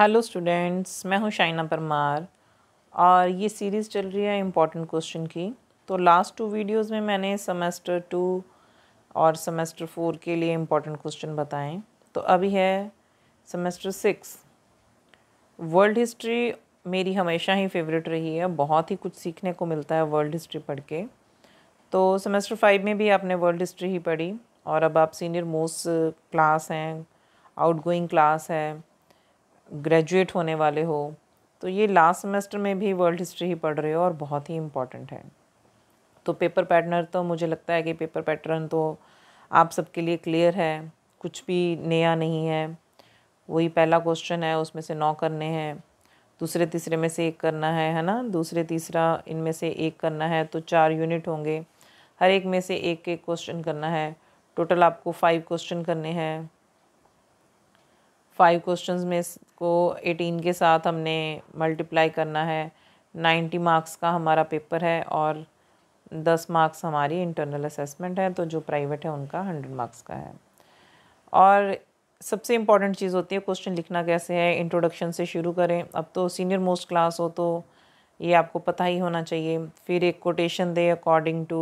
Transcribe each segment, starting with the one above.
hello students मैं हूं शाइना परमार और ये सीरीज़ चल रही है इम्पॉर्टेंट क्वेश्चन की तो लास्ट टू वीडियोस में मैंने सेमेस्टर टू और सेमेस्टर फोर के लिए इम्पॉर्टेंट क्वेश्चन बताएं तो अभी है सेमेस्टर सिक्स वर्ल्ड हिस्ट्री मेरी हमेशा ही फेवरेट रही है बहुत ही कुछ सीखने को मिलता है वर्ल्ड हिस्ट्री पढ़ के तो सेमेस्टर फाइव में भी आपने वर्ल्ड हिस्ट्री ही पढ़ी और अब आप सीनियर मोस्ट क्लास हैं आउटगोइंग क्लास है ग्रेजुएट होने वाले हो तो ये लास्ट सेमेस्टर में भी वर्ल्ड हिस्ट्री ही पढ़ रहे हो और बहुत ही इम्पॉर्टेंट है तो पेपर पैटर्न तो मुझे लगता है कि पेपर पैटर्न तो आप सबके लिए क्लियर है कुछ भी नया नहीं है वही पहला क्वेश्चन है उसमें से नौ करने हैं दूसरे तीसरे में से एक करना है है ना दूसरे तीसरा इनमें से एक करना है तो चार यूनिट होंगे हर एक में से एक एक क्वेश्चन करना है टोटल आपको फाइव क्वेश्चन करने हैं फाइव क्वेश्चन में इसको एटीन के साथ हमने मल्टीप्लाई करना है नाइन्टी मार्क्स का हमारा पेपर है और दस मार्क्स हमारी इंटरनल असेसमेंट है तो जो प्राइवेट है उनका हंड्रेड मार्क्स का है और सबसे इम्पॉर्टेंट चीज़ होती है क्वेश्चन लिखना कैसे है इंट्रोडक्शन से शुरू करें अब तो सीनियर मोस्ट क्लास हो तो ये आपको पता ही होना चाहिए फिर एक कोटेशन दे अकॉर्डिंग टू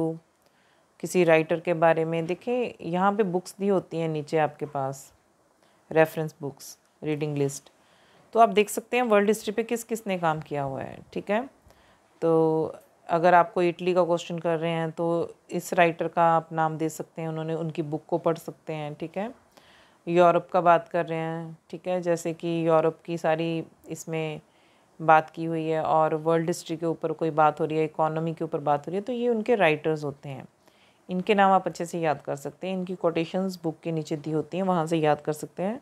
किसी राइटर के बारे में देखिए यहाँ पे बुक्स दी होती हैं नीचे आपके पास रेफरेंस बुक्स रीडिंग लिस्ट तो आप देख सकते हैं वर्ल्ड हिस्ट्री पे किस किस ने काम किया हुआ है ठीक है तो अगर आपको इटली का क्वेश्चन कर रहे हैं तो इस राइटर का आप नाम दे सकते हैं उन्होंने उनकी बुक को पढ़ सकते हैं ठीक है यूरोप का बात कर रहे हैं ठीक है जैसे कि यूरोप की सारी इसमें बात की हुई है और वर्ल्ड हिस्ट्री के ऊपर कोई बात हो रही है इकोनॉमी के ऊपर बात हो रही है तो ये उनके राइटर्स होते हैं इनके नाम आप अच्छे से याद कर सकते हैं इनकी कोटेशंस बुक के नीचे दी होती हैं वहाँ से याद कर सकते हैं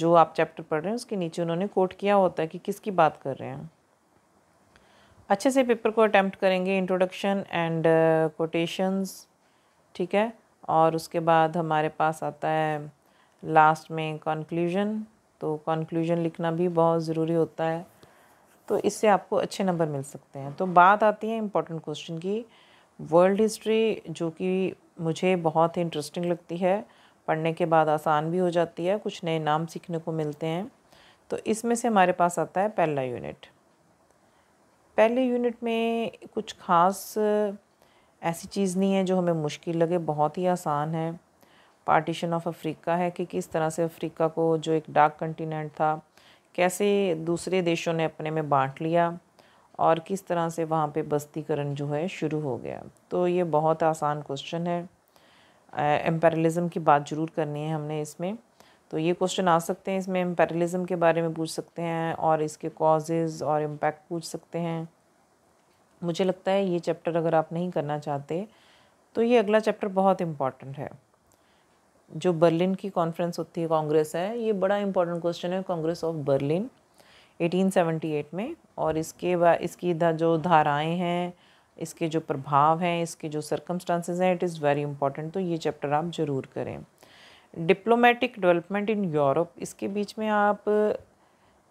जो आप चैप्टर पढ़ रहे हैं उसके नीचे उन्होंने कोट किया होता है कि किसकी बात कर रहे हैं अच्छे से पेपर को अटैम्प्ट करेंगे इंट्रोडक्शन एंड कोटेशंस ठीक है और उसके बाद हमारे पास आता है लास्ट में कंक्लूजन तो कंक्लूजन लिखना भी बहुत ज़रूरी होता है तो इससे आपको अच्छे नंबर मिल सकते हैं तो बात आती है इम्पोर्टेंट क्वेश्चन की वर्ल्ड हिस्ट्री जो कि मुझे बहुत ही इंटरेस्टिंग लगती है पढ़ने के बाद आसान भी हो जाती है कुछ नए नाम सीखने को मिलते हैं तो इसमें से हमारे पास आता है पहला यूनिट पहले यूनिट में कुछ ख़ास ऐसी चीज़ नहीं है जो हमें मुश्किल लगे बहुत ही आसान है पार्टीशन ऑफ अफ्रीका है कि किस तरह से अफ्रीका को जो एक डार्क कंटिनेंट था कैसे दूसरे देशों ने अपने में बांट लिया और किस तरह से वहाँ पे बस्तीकरण जो है शुरू हो गया तो ये बहुत आसान क्वेश्चन है एम्पेरलिज़म की बात ज़रूर करनी है हमने इसमें तो ये क्वेश्चन आ सकते हैं इसमें एम्पेरलिज़म के बारे में पूछ सकते हैं और इसके कॉजेज़ और इम्पैक्ट पूछ सकते हैं मुझे लगता है ये चैप्टर अगर आप नहीं करना चाहते तो ये अगला चैप्टर बहुत इम्पॉर्टेंट है जो बर्लिन की कॉन्फ्रेंस होती है कांग्रेस है ये बड़ा इंपॉर्टेंट क्वेश्चन है कांग्रेस ऑफ बर्लिन 1878 में और इसके बाद इसकी दा जो धाराएं हैं इसके जो प्रभाव हैं इसके जो सर्कमस्टांसेस हैं इट इज़ वेरी इंपॉर्टेंट तो ये चैप्टर आप ज़रूर करें डिप्लोमेटिक डेवलपमेंट इन यूरोप इसके बीच में आप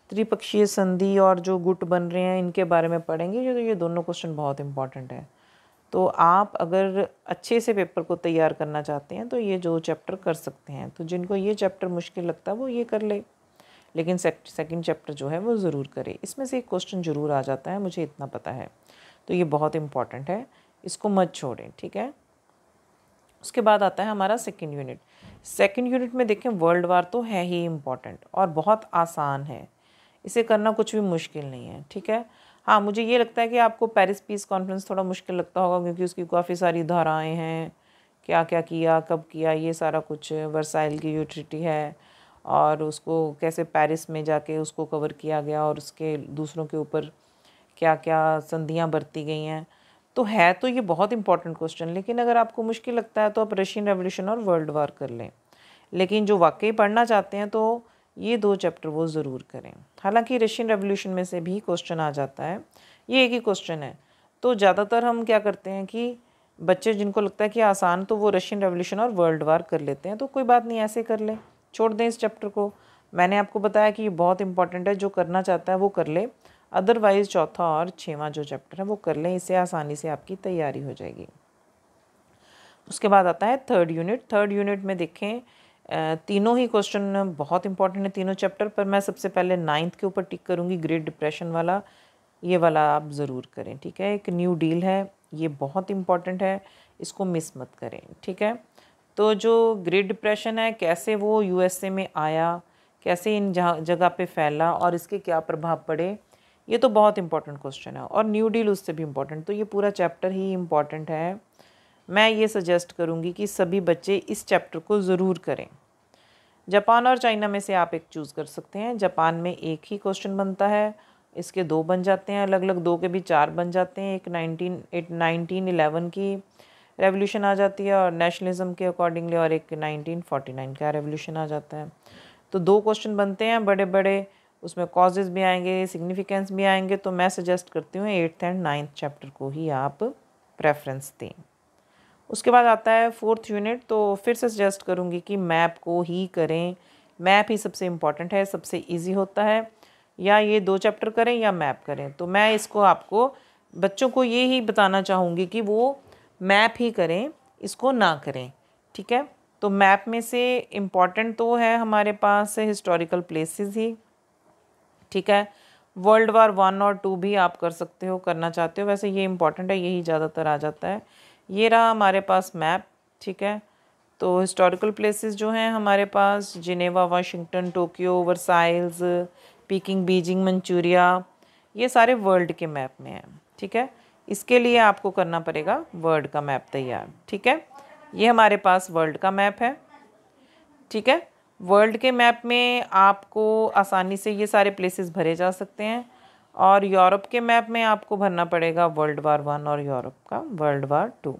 त्रिपक्षीय संधि और जो गुट बन रहे हैं इनके बारे में पढ़ेंगे जो तो ये दोनों क्वेश्चन बहुत इंपॉर्टेंट है तो आप अगर अच्छे से पेपर को तैयार करना चाहते हैं तो ये जो चैप्टर कर सकते हैं तो जिनको ये चैप्टर मुश्किल लगता है वो ये कर ले लेकिन सेकंड चैप्टर जो है वो ज़रूर करें इसमें से एक क्वेश्चन ज़रूर आ जाता है मुझे इतना पता है तो ये बहुत इंपॉर्टेंट है इसको मत छोड़ें ठीक है उसके बाद आता है हमारा सेकेंड यूनिट सेकेंड यूनिट में देखें वर्ल्ड वार तो है ही इम्पॉर्टेंट और बहुत आसान है इसे करना कुछ भी मुश्किल नहीं है ठीक है हाँ मुझे ये लगता है कि आपको पेरिस पीस कॉन्फ्रेंस थोड़ा मुश्किल लगता होगा क्योंकि उसकी काफ़ी सारी धाराएँ हैं क्या क्या किया कब किया ये सारा कुछ वर्साइल की यूट्रिटी है और उसको कैसे पेरिस में जाके उसको कवर किया गया और उसके दूसरों के ऊपर क्या क्या संधियाँ बरती गई हैं तो है तो ये बहुत इंपॉर्टेंट क्वेश्चन लेकिन अगर आपको मुश्किल लगता है तो आप रशियन रेवोल्यूशन और वर्ल्ड वार कर लें लेकिन जो वाकई पढ़ना चाहते हैं तो ये दो चैप्टर वो ज़रूर करें हालांकि रशियन रेवोल्यूशन में से भी क्वेश्चन आ जाता है ये एक ही क्वेश्चन है तो ज़्यादातर हम क्या करते हैं कि बच्चे जिनको लगता है कि आसान तो वो रशियन रेवोल्यूशन और वर्ल्ड वार कर लेते हैं तो कोई बात नहीं ऐसे कर लें छोड़ दें इस चैप्टर को मैंने आपको बताया कि ये बहुत इंपॉर्टेंट है जो करना चाहता है वो कर ले अदरवाइज चौथा और छवा जो चैप्टर है वो कर लें इससे आसानी से आपकी तैयारी हो जाएगी उसके बाद आता है थर्ड यूनिट थर्ड यूनिट में देखें तीनों ही क्वेश्चन बहुत इंपॉर्टेंट है तीनों चैप्टर पर मैं सबसे पहले नाइन्थ के ऊपर टिक करूँगी ग्रेट डिप्रेशन वाला ये वाला आप ज़रूर करें ठीक है एक न्यू डील है ये बहुत इंपॉर्टेंट है इसको मिस मत करें ठीक है तो जो ग्रिड डिप्रेशन है कैसे वो यूएसए में आया कैसे इन जगह पे फैला और इसके क्या प्रभाव पड़े ये तो बहुत इंपॉर्टेंट क्वेश्चन है और न्यू डील उससे भी इम्पॉर्टेंट तो ये पूरा चैप्टर ही इम्पॉर्टेंट है मैं ये सजेस्ट करूँगी कि सभी बच्चे इस चैप्टर को ज़रूर करें जापान और चाइना में से आप एक चूज़ कर सकते हैं जापान में एक ही क्वेश्चन बनता है इसके दो बन जाते हैं अलग अलग दो के भी चार बन जाते हैं एक नाइनटीन एट नाइनटीन इलेवन की रेवोल्यूशन आ जाती है और नेशनलिज्म के अकॉर्डिंगली और एक 1949 का रेवोल्यूशन आ जाता है तो दो क्वेश्चन बनते हैं बड़े बड़े उसमें कॉजेज भी आएंगे सिग्निफिकेंस भी आएंगे तो मैं सजेस्ट करती हूँ एट्थ एंड नाइन्थ चैप्टर को ही आप प्रेफरेंस दें उसके बाद आता है फोर्थ यूनिट तो फिर से सजेस्ट करूँगी कि मैप को ही करें मैप ही सबसे इम्पॉर्टेंट है सबसे ईजी होता है या ये दो चैप्टर करें या मैप करें तो मैं इसको आपको बच्चों को ये ही बताना चाहूँगी कि वो मैप ही करें इसको ना करें ठीक है तो मैप में से इम्पॉर्टेंट तो है हमारे पास हिस्टोरिकल प्लेसेस ही ठीक है वर्ल्ड वार वन और टू भी आप कर सकते हो करना चाहते हो वैसे ये इम्पॉर्टेंट है यही ज़्यादातर आ जाता है ये रहा हमारे पास मैप ठीक है तो हिस्टोरिकल प्लेसेस जो हैं हमारे पास Geneva Washington Tokyo Versailles Peking Beijing Manchuria ये सारे वर्ल्ड के मैप में हैं ठीक है इसके लिए आपको करना पड़ेगा वर्ल्ड का मैप तैयार ठीक है ये हमारे पास वर्ल्ड का मैप है ठीक है वर्ल्ड के मैप में आपको आसानी से ये सारे प्लेसेस भरे जा सकते हैं और यूरोप के मैप में आपको भरना पड़ेगा वर्ल्ड वार वन और यूरोप का वर्ल्ड वार टू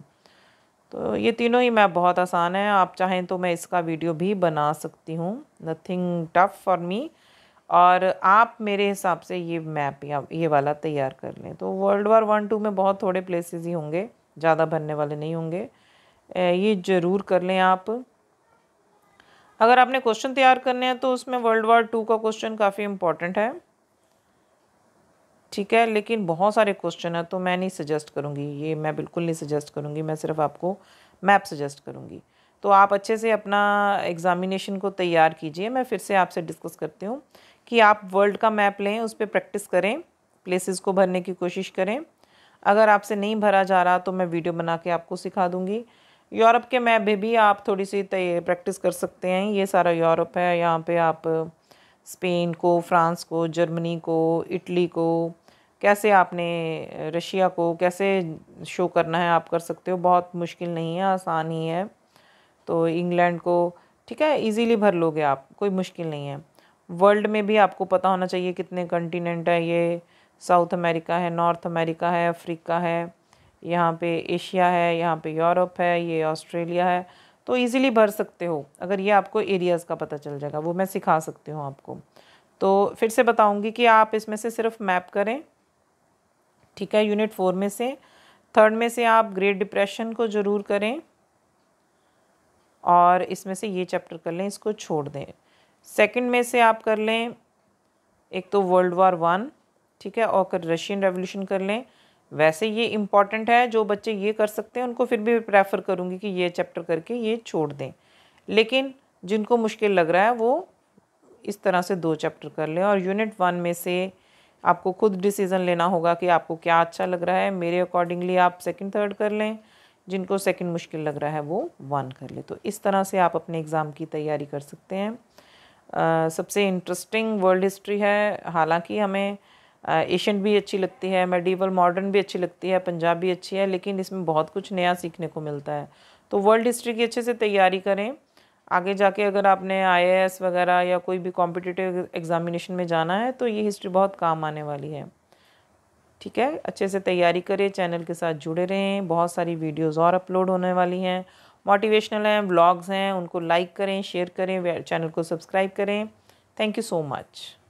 तो ये तीनों ही मैप बहुत आसान है आप चाहें तो मैं इसका वीडियो भी बना सकती हूँ नथिंग टफ फॉर मी और आप मेरे हिसाब से ये मैप या ये वाला तैयार कर लें तो वर्ल्ड वार वन टू में बहुत थोड़े प्लेसेस ही होंगे ज़्यादा भरने वाले नहीं होंगे ये ज़रूर कर लें आप अगर आपने क्वेश्चन तैयार करने हैं तो उसमें वर्ल्ड वार टू का क्वेश्चन काफ़ी इम्पॉर्टेंट है ठीक है लेकिन बहुत सारे क्वेश्चन हैं तो मैं नहीं सजेस्ट करूँगी ये मैं बिल्कुल नहीं सजेस्ट करूँगी मैं सिर्फ आपको मैप सजेस्ट करूँगी तो आप अच्छे से अपना एग्ज़ामिनेशन को तैयार कीजिए मैं फिर से आपसे डिस्कस करती हूँ कि आप वर्ल्ड का मैप लें उस पर प्रैक्टिस करें प्लेसेस को भरने की कोशिश करें अगर आपसे नहीं भरा जा रहा तो मैं वीडियो बना के आपको सिखा दूँगी यूरोप के मैप में भी आप थोड़ी सी प्रैक्टिस कर सकते हैं ये सारा यूरोप है यहाँ पे आप स्पेन को फ्रांस को जर्मनी को इटली को कैसे आपने रशिया को कैसे शो करना है आप कर सकते हो बहुत मुश्किल नहीं है आसान ही है तो इंग्लैंड को ठीक है इजीली भर लोगे आप कोई मुश्किल नहीं है वर्ल्ड में भी आपको पता होना चाहिए कितने कंटिनेंट है ये साउथ अमेरिका है नॉर्थ अमेरिका है अफ्रीका है यहाँ पे एशिया है यहाँ पे यूरोप है ये ऑस्ट्रेलिया है तो इजीली भर सकते हो अगर ये आपको एरियाज़ का पता चल जाएगा वो मैं सिखा सकती हूँ आपको तो फिर से बताऊँगी कि आप इसमें से सिर्फ मैप करें ठीक है यूनिट फोर में से थर्ड में से आप ग्रेट डिप्रेशन को ज़रूर करें और इसमें से ये चैप्टर कर लें इसको छोड़ दें सेकंड में से आप कर लें एक तो वर्ल्ड वार वन ठीक है और कर रशियन रेवोल्यूशन कर लें वैसे ये इम्पॉर्टेंट है जो बच्चे ये कर सकते हैं उनको फिर भी प्रेफर करूँगी कि ये चैप्टर करके ये छोड़ दें लेकिन जिनको मुश्किल लग रहा है वो इस तरह से दो चैप्टर कर लें और यूनिट वन में से आपको खुद डिसीज़न लेना होगा कि आपको क्या अच्छा लग रहा है मेरे अकॉर्डिंगली आप सेकंड थर्ड कर लें जिनको सेकंड मुश्किल लग रहा है वो वन कर लें तो इस तरह से आप अपने एग्ज़ाम की तैयारी कर सकते हैं सबसे इंटरेस्टिंग वर्ल्ड हिस्ट्री है हालांकि हमें एशियन भी अच्छी लगती है मेडिवल मॉडर्न भी अच्छी लगती है पंजाब भी अच्छी है लेकिन इसमें बहुत कुछ नया सीखने को मिलता है तो वर्ल्ड हिस्ट्री की अच्छे से तैयारी करें आगे जाके अगर आपने आई वगैरह या कोई भी कॉम्पिटिटिव एग्जामिनेशन में जाना है तो ये हिस्ट्री बहुत काम आने वाली है ठीक है अच्छे से तैयारी करें चैनल के साथ जुड़े रहें बहुत सारी वीडियोज़ और अपलोड होने वाली हैं मोटिवेशनल हैं ब्लॉग्स हैं उनको लाइक करें शेयर करें चैनल को सब्सक्राइब करें थैंक यू सो मच